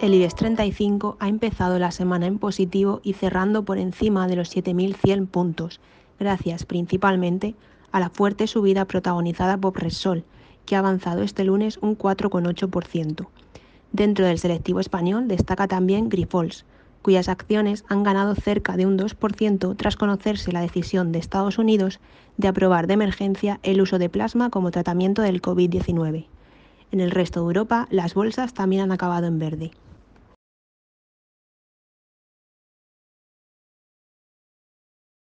El IBEX 35 ha empezado la semana en positivo y cerrando por encima de los 7.100 puntos, gracias principalmente a la fuerte subida protagonizada por Resol, que ha avanzado este lunes un 4,8%. Dentro del selectivo español destaca también Grifols, cuyas acciones han ganado cerca de un 2% tras conocerse la decisión de Estados Unidos de aprobar de emergencia el uso de plasma como tratamiento del COVID-19. En el resto de Europa, las bolsas también han acabado en verde.